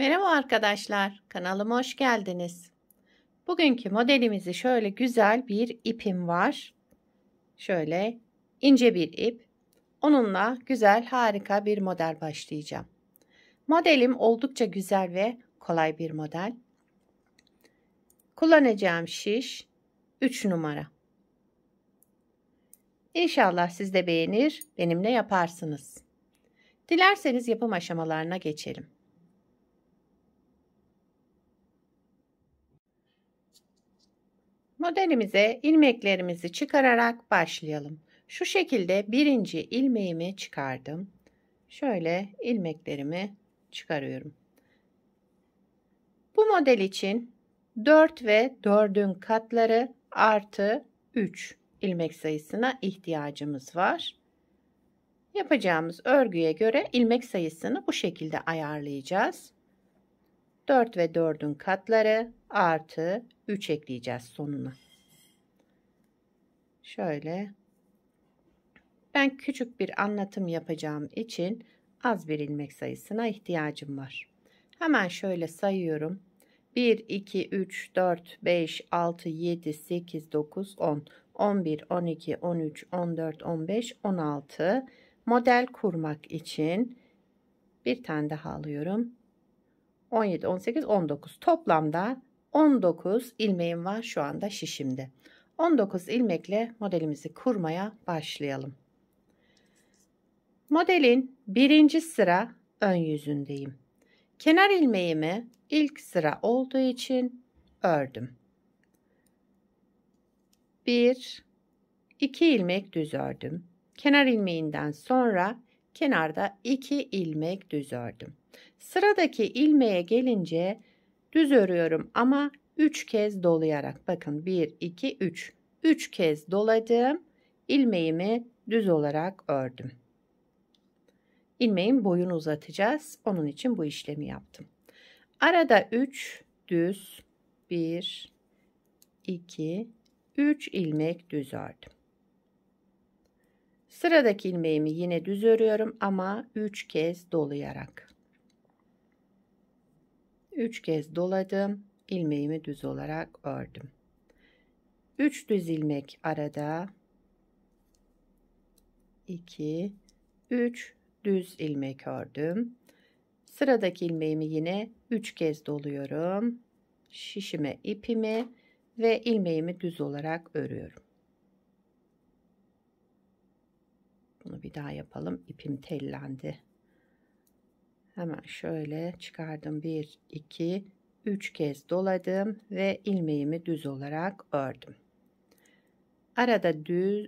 Merhaba arkadaşlar, kanalıma hoş geldiniz. Bugünkü modelimizi şöyle güzel bir ipim var. Şöyle ince bir ip. Onunla güzel, harika bir model başlayacağım. Modelim oldukça güzel ve kolay bir model. Kullanacağım şiş 3 numara. İnşallah siz de beğenir, benimle yaparsınız. Dilerseniz yapım aşamalarına geçelim. Modelimize ilmeklerimizi çıkararak başlayalım. Şu şekilde birinci ilmeğimi çıkardım. Şöyle ilmeklerimi çıkarıyorum. Bu model için 4 ve 4'ün katları artı 3 ilmek sayısına ihtiyacımız var. Yapacağımız örgüye göre ilmek sayısını bu şekilde ayarlayacağız. 4 ve 4'ün katları artı 3 ekleyeceğiz sonuna. Şöyle. Ben küçük bir anlatım yapacağım için az bir ilmek sayısına ihtiyacım var. Hemen şöyle sayıyorum. 1, 2, 3, 4, 5, 6, 7, 8, 9, 10, 11, 12, 13, 14, 15, 16. Model kurmak için bir tane daha alıyorum. 17, 18, 19. Toplamda 19 ilmeğim var şu anda şişimde. 19 ilmekle modelimizi kurmaya başlayalım. Modelin birinci sıra ön yüzündeyim. Kenar ilmeğimi ilk sıra olduğu için ördüm. 1 2 ilmek düz ördüm. Kenar ilmeğinden sonra kenarda 2 ilmek düz ördüm. Sıradaki ilmeğe gelince düz örüyorum ama 3 kez dolayarak bakın 1 2 3 3 kez doladım. ilmeğimi düz olarak ördüm. Ilmeğin boyunu uzatacağız. Onun için bu işlemi yaptım. Arada 3 düz 1 2 3 ilmek düz ördüm. Sıradaki ilmeğimi yine düz örüyorum ama 3 kez dolayarak. 3 kez doladım. ilmeğimi düz olarak ördüm. 3 düz ilmek arada 2 3 düz ilmek ördüm. Sıradaki ilmeğimi yine 3 kez doluyorum. Şişime ipimi ve ilmeğimi düz olarak örüyorum. Bunu bir daha yapalım. İpim tellendi. Hemen şöyle çıkardım. 1, 2, 3 kez doladım ve ilmeğimi düz olarak ördüm. Arada düz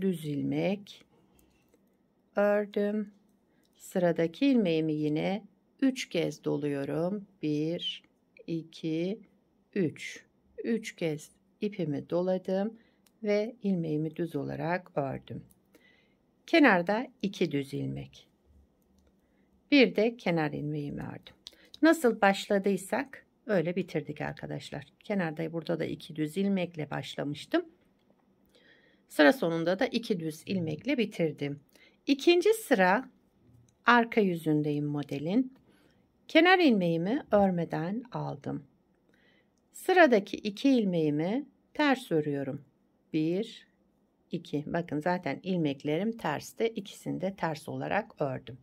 düz ilmek ördüm. Sıradaki ilmeğimi yine 3 kez doluyorum. 1 2 3. 3 kez ipimi doladım ve ilmeğimi düz olarak ördüm. Kenarda 2 düz ilmek. Bir de kenar ilmeğimi ördüm. Nasıl başladıysak öyle bitirdik arkadaşlar. Kenarda burada da 2 düz ilmekle başlamıştım. Sıra sonunda da 2 düz ilmekle bitirdim. İkinci sıra arka yüzündeyim modelin. Kenar ilmeğimi örmeden aldım. Sıradaki iki ilmeğimi ters örüyorum. 1 2. Bakın zaten ilmeklerim terste. İkisini de ters olarak ördüm.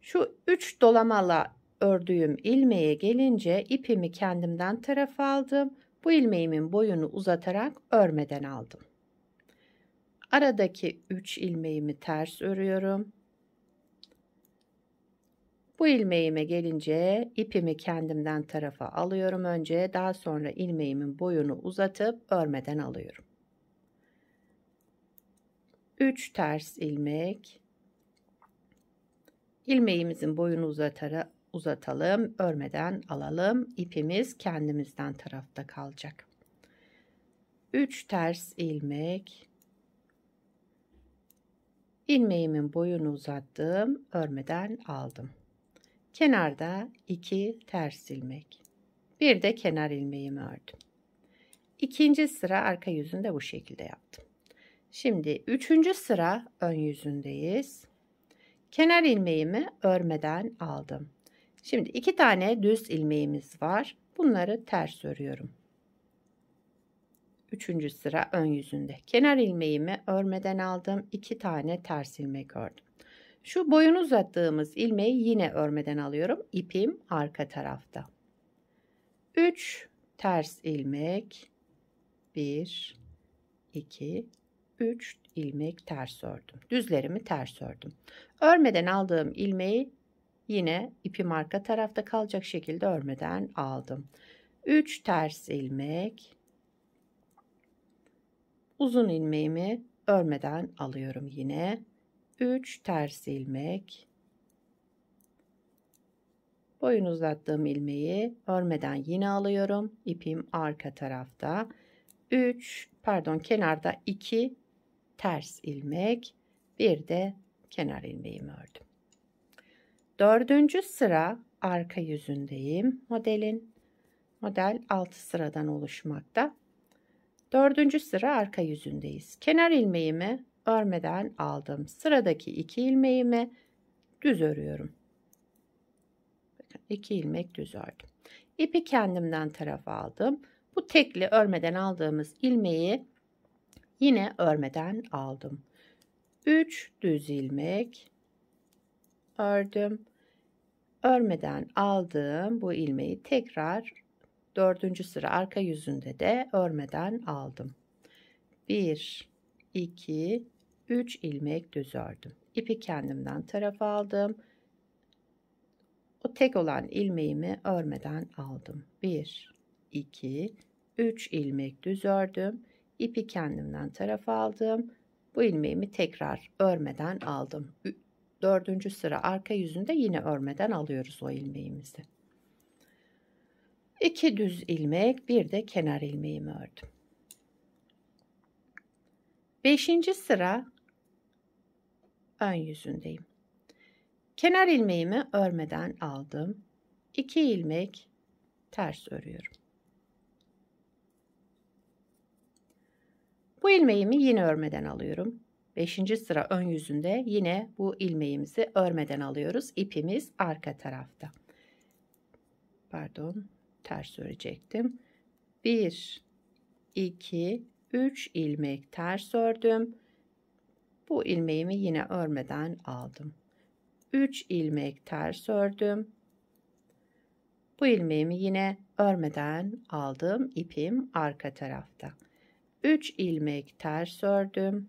Şu 3 dolamalı ördüğüm ilmeğe gelince ipimi kendimden taraf aldım. Bu ilmeğimin boyunu uzatarak örmeden aldım. Aradaki 3 ilmeğimi ters örüyorum. Bu ilmeğime gelince ipimi kendimden tarafa alıyorum önce. Daha sonra ilmeğimin boyunu uzatıp örmeden alıyorum. 3 ters ilmek ilmeğimizin boyunu uzatarak uzatalım örmeden alalım ipimiz kendimizden tarafta kalacak 3 ters ilmek ilmeğimin boyunu uzattım örmeden aldım kenarda 2 ters ilmek bir de kenar ilmeğimi ördüm ikinci sıra arka yüzünde bu şekilde yaptım Şimdi üçüncü sıra ön yüzündeyiz. Kenar ilmeğimi örmeden aldım. Şimdi iki tane düz ilmeğimiz var. Bunları ters örüyorum. Üçüncü sıra ön yüzünde. Kenar ilmeğimi örmeden aldım. İki tane ters ilmek ördüm. Şu boyun uzattığımız ilmeği yine örmeden alıyorum. İpim arka tarafta. Üç ters ilmek Bir, iki. 3 ilmek ters ördüm. Düzlerimi ters ördüm. Örmeden aldığım ilmeği yine ipim arka tarafta kalacak şekilde örmeden aldım. 3 ters ilmek uzun ilmeğimi örmeden alıyorum yine. 3 ters ilmek boyun uzattığım ilmeği örmeden yine alıyorum. İpim arka tarafta. 3 pardon kenarda 2 ters ilmek, bir de kenar ilmeğimi ördüm. Dördüncü sıra arka yüzündeyim modelin. Model 6 sıradan oluşmakta. Dördüncü sıra arka yüzündeyiz. Kenar ilmeğimi örmeden aldım. Sıradaki iki ilmeğimi düz örüyorum. İki ilmek düz ördüm. İpi kendimden tarafa aldım. Bu tekli örmeden aldığımız ilmeği Yine örmeden aldım. 3 düz ilmek ördüm. Örmeden aldığım bu ilmeği tekrar dördüncü sıra arka yüzünde de örmeden aldım. 1, 2, 3 ilmek düz ördüm. İpi kendimden tarafa aldım. O tek olan ilmeğimi örmeden aldım. 1, 2, 3 ilmek düz ördüm ipi kendimden tarafa aldım. Bu ilmeğimi tekrar örmeden aldım. Dördüncü sıra arka yüzünde yine örmeden alıyoruz o ilmeğimizi. İki düz ilmek bir de kenar ilmeğimi ördüm. Beşinci sıra ön yüzündeyim. Kenar ilmeğimi örmeden aldım. İki ilmek ters örüyorum. Bu ilmeğimi yine örmeden alıyorum. 5. sıra ön yüzünde yine bu ilmeğimizi örmeden alıyoruz. İpimiz arka tarafta. Pardon, ters örecektim. 1 2 3 ilmek ters ördüm. Bu ilmeğimi yine örmeden aldım. 3 ilmek ters ördüm. Bu ilmeğimi yine örmeden aldım. İpim arka tarafta. 3 ilmek ters ördüm.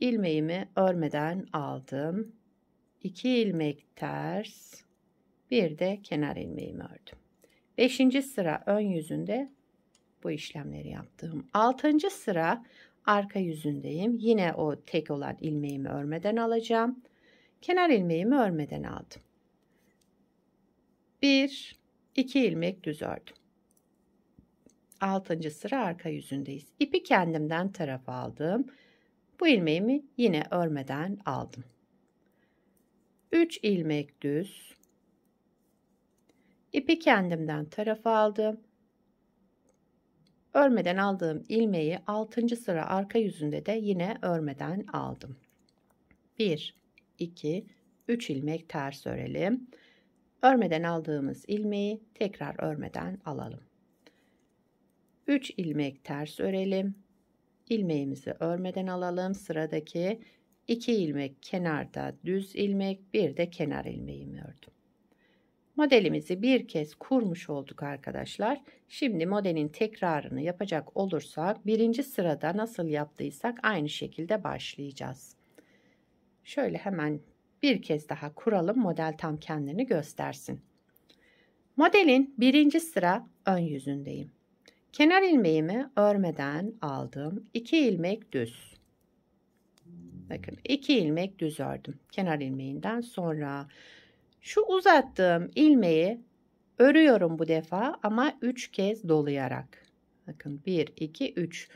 Ilmeğimi örmeden aldım. 2 ilmek ters, bir de kenar ilmeğimi ördüm. 5. sıra ön yüzünde bu işlemleri yaptım. 6. sıra arka yüzündeyim. Yine o tek olan ilmeğimi örmeden alacağım. Kenar ilmeğimi örmeden aldım. 1 2 ilmek düz ördüm. 6. sıra arka yüzündeyiz. İpi kendimden tarafa aldım. Bu ilmeğimi yine örmeden aldım. 3 ilmek düz. İpi kendimden tarafa aldım. Örmeden aldığım ilmeği 6. sıra arka yüzünde de yine örmeden aldım. 1 2 3 ilmek ters örelim. Örmeden aldığımız ilmeği tekrar örmeden alalım. 3 ilmek ters örelim. Ilmeğimizi örmeden alalım. Sıradaki 2 ilmek kenarda düz ilmek, bir de kenar ilmeğimi ördüm. Modelimizi bir kez kurmuş olduk arkadaşlar. Şimdi modelin tekrarını yapacak olursak birinci sırada nasıl yaptıysak aynı şekilde başlayacağız. Şöyle hemen bir kez daha kuralım model tam kendini göstersin. Modelin birinci sıra ön yüzündeyim. Kenar ilmeğimi örmeden aldım. 2 ilmek düz. Bakın 2 ilmek düz ördüm. Kenar ilmeğinden sonra şu uzattığım ilmeği örüyorum bu defa ama 3 kez dolayarak. Bakın 1 2 3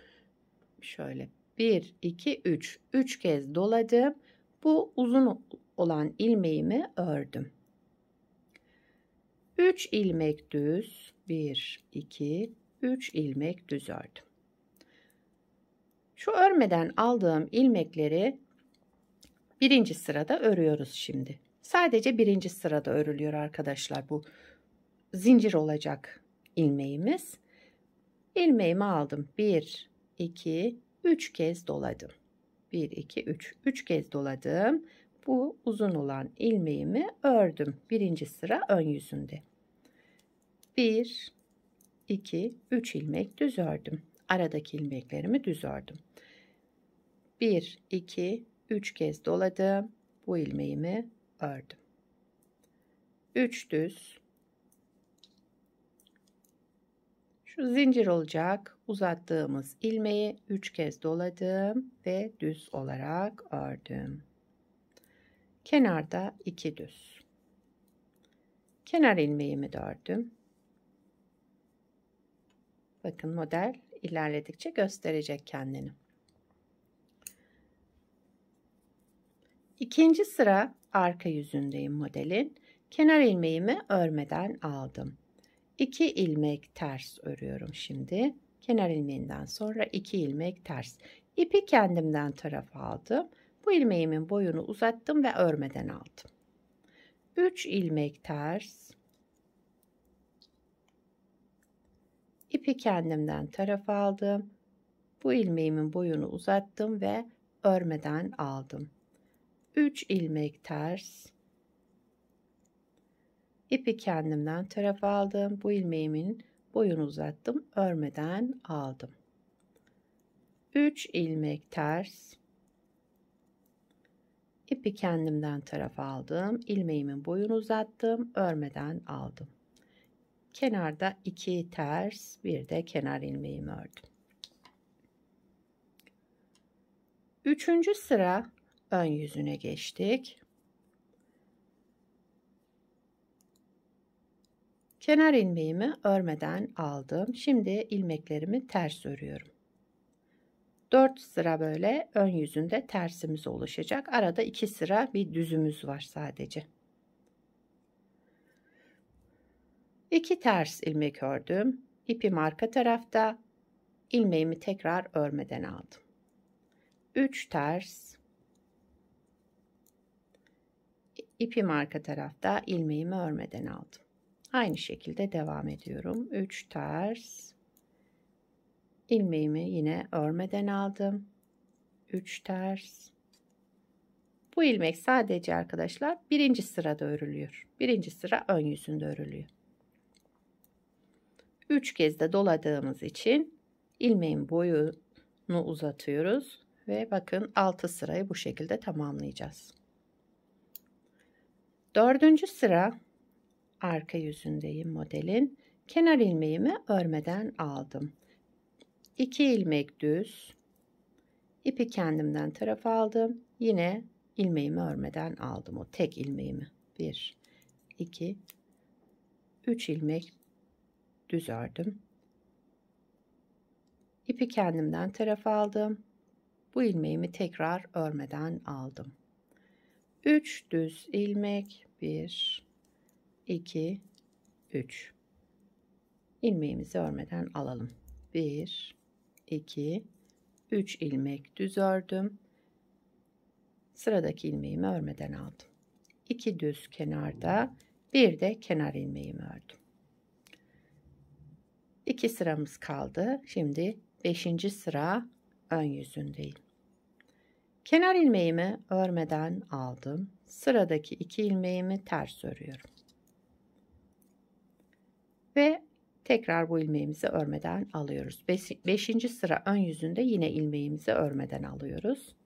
şöyle 1 2 3 3 kez doladım. Bu uzun olan ilmeğimi ördüm. 3 ilmek düz 1 2 3 ilmek düz ördüm. Şu örmeden aldığım ilmekleri birinci sırada örüyoruz şimdi. Sadece birinci sırada örülüyor arkadaşlar bu zincir olacak ilmeğimiz. Ilmeğimi aldım. 1, 2, 3 kez doladım. 1, 2, 3. 3 kez doladım. Bu uzun olan ilmeğimi ördüm. Birinci sıra ön yüzünde. 1, 2, 3 ilmek düz ördüm. Aradaki ilmeklerimi düz ördüm. 1, 2, 3 kez doladım. Bu ilmeğimi ördüm. 3 düz. Şu zincir olacak uzattığımız ilmeği 3 kez doladım ve düz olarak ördüm. Kenarda 2 düz. Kenar ilmeğimi de ördüm. Bakın model ilerledikçe gösterecek kendini. İkinci sıra arka yüzündeyim modelin. Kenar ilmeğimi örmeden aldım. 2 ilmek ters örüyorum şimdi. Kenar ilmeğinden sonra 2 ilmek ters. İpi kendimden taraf aldım. Bu ilmeğimin boyunu uzattım ve örmeden aldım. 3 ilmek ters. İpi kendimden tarafa aldım. Bu ilmeğimin boyunu uzattım ve örmeden aldım. 3 ilmek ters. İpi kendimden tarafa aldım. Bu ilmeğimin boyunu uzattım. Örmeden aldım. 3 ilmek ters. İpi kendimden tarafa aldım. ilmeğimin boyunu uzattım. Örmeden aldım. Kenarda iki ters bir de kenar ilmeğimi ördüm. Üçüncü sıra ön yüzüne geçtik. Kenar ilmeğimi örmeden aldım. Şimdi ilmeklerimi ters örüyorum. 4 sıra böyle ön yüzünde tersimiz oluşacak. Arada 2 sıra bir düzümüz var sadece. İki ters ilmek ördüm. İpim arka tarafta. ilmeğimi tekrar örmeden aldım. Üç ters. ipim arka tarafta. ilmeğimi örmeden aldım. Aynı şekilde devam ediyorum. Üç ters. ilmeğimi yine örmeden aldım. Üç ters. Bu ilmek sadece arkadaşlar birinci sırada örülüyor. Birinci sıra ön yüzünde örülüyor. 3 kez de doladığımız için ilmeğin boyunu uzatıyoruz ve bakın 6 sırayı bu şekilde tamamlayacağız. 4. sıra arka yüzündeyim modelin. Kenar ilmeğimi örmeden aldım. 2 ilmek düz. ipi kendimden tarafa aldım. Yine ilmeğimi örmeden aldım o tek ilmeğimi. 1 2 3 ilmek düz ördüm. İpi kendimden tarafa aldım. Bu ilmeğimi tekrar örmeden aldım. 3 düz ilmek 1 2 3 ilmeğimizi örmeden alalım. 1 2 3 ilmek düz ördüm. Sıradaki ilmeğimi örmeden aldım. 2 düz kenarda bir de kenar ilmeğimi ördüm. 2 sıramız kaldı. Şimdi 5. sıra ön yüzündeyim. Kenar ilmeğimi örmeden aldım. Sıradaki iki ilmeğimi ters örüyorum. Ve tekrar bu ilmeğimizi örmeden alıyoruz. 5. sıra ön yüzünde yine ilmeğimizi örmeden alıyoruz.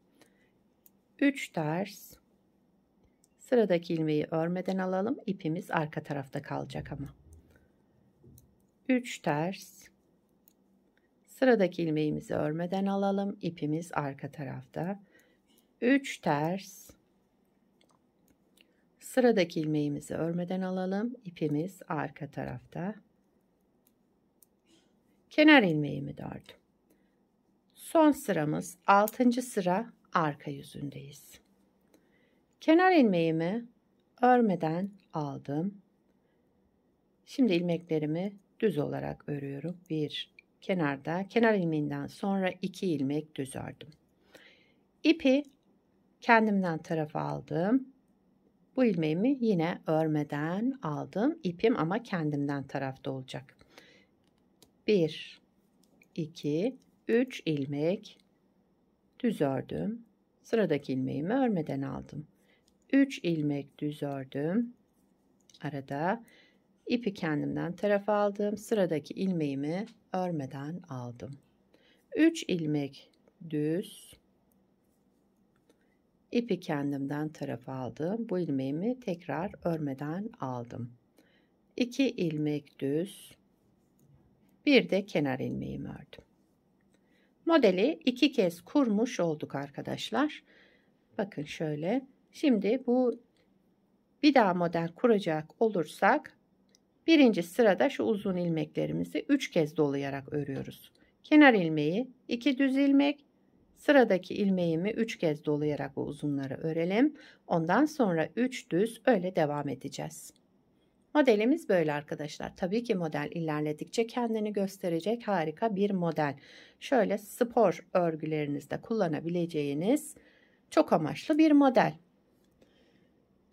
3 ters. Sıradaki ilmeği örmeden alalım. İpimiz arka tarafta kalacak ama. 3 ters. Sıradaki ilmeğimizi örmeden alalım. İpimiz arka tarafta. 3 ters. Sıradaki ilmeğimizi örmeden alalım. İpimiz arka tarafta. Kenar ilmeğimi dördüm. Son sıramız 6. sıra arka yüzündeyiz. Kenar ilmeğimi örmeden aldım. Şimdi ilmeklerimi düz olarak örüyorum. Bir kenarda kenar ilmeğinden sonra iki ilmek düz ördüm. İpi kendimden tarafa aldım. Bu ilmeğimi yine örmeden aldım. İpim ama kendimden tarafta olacak. bir iki üç ilmek düz ördüm. Sıradaki ilmeğimi örmeden aldım. üç ilmek düz ördüm. Arada İpi kendimden tarafa aldım. Sıradaki ilmeğimi örmeden aldım. 3 ilmek düz. İpi kendimden tarafa aldım. Bu ilmeğimi tekrar örmeden aldım. 2 ilmek düz. Bir de kenar ilmeğimi ördüm. Modeli iki kez kurmuş olduk arkadaşlar. Bakın şöyle. Şimdi bu bir daha model kuracak olursak Birinci sırada şu uzun ilmeklerimizi 3 kez dolayarak örüyoruz. Kenar ilmeği 2 düz ilmek, sıradaki ilmeğimi 3 kez dolayarak bu uzunları örelim. Ondan sonra 3 düz öyle devam edeceğiz. Modelimiz böyle arkadaşlar. Tabii ki model ilerledikçe kendini gösterecek harika bir model. Şöyle spor örgülerinizde kullanabileceğiniz çok amaçlı bir model.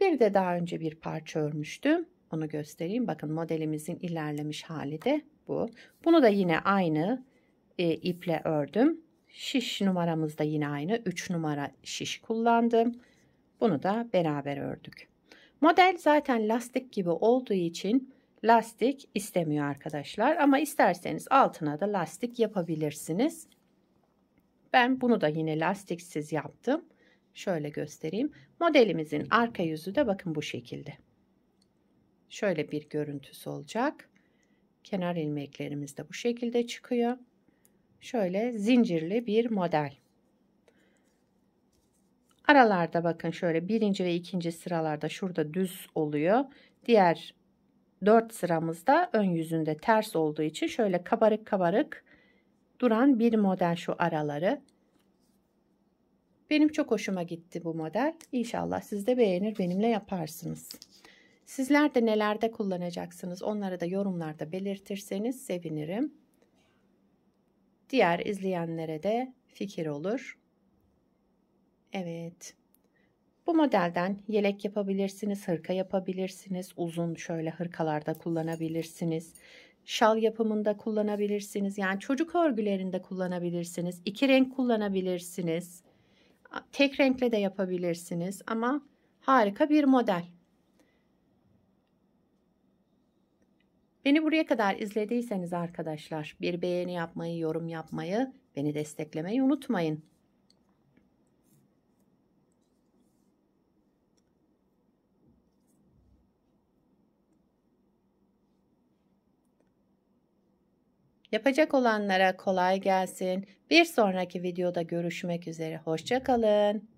Bir de daha önce bir parça örmüştüm onu göstereyim. Bakın modelimizin ilerlemiş hali de bu. Bunu da yine aynı e, iple ördüm. Şiş numaramız da yine aynı. 3 numara şiş kullandım. Bunu da beraber ördük. Model zaten lastik gibi olduğu için lastik istemiyor arkadaşlar. Ama isterseniz altına da lastik yapabilirsiniz. Ben bunu da yine lastiksiz yaptım. Şöyle göstereyim. Modelimizin arka yüzü de bakın bu şekilde şöyle bir görüntüsü olacak. Kenar ilmeklerimiz de bu şekilde çıkıyor. Şöyle zincirli bir model. Aralarda bakın şöyle birinci ve ikinci sıralarda şurada düz oluyor. Diğer dört sıramızda ön yüzünde ters olduğu için şöyle kabarık kabarık duran bir model şu araları. Benim çok hoşuma gitti bu model. İnşallah siz de beğenir benimle yaparsınız. Sizler de nelerde kullanacaksınız onları da yorumlarda belirtirseniz sevinirim. Diğer izleyenlere de fikir olur. Evet. Bu modelden yelek yapabilirsiniz, hırka yapabilirsiniz, uzun şöyle hırkalarda kullanabilirsiniz. Şal yapımında kullanabilirsiniz. Yani çocuk örgülerinde kullanabilirsiniz. İki renk kullanabilirsiniz. Tek renkle de yapabilirsiniz ama harika bir model. Beni buraya kadar izlediyseniz arkadaşlar bir beğeni yapmayı, yorum yapmayı, beni desteklemeyi unutmayın. Yapacak olanlara kolay gelsin. Bir sonraki videoda görüşmek üzere. Hoşçakalın.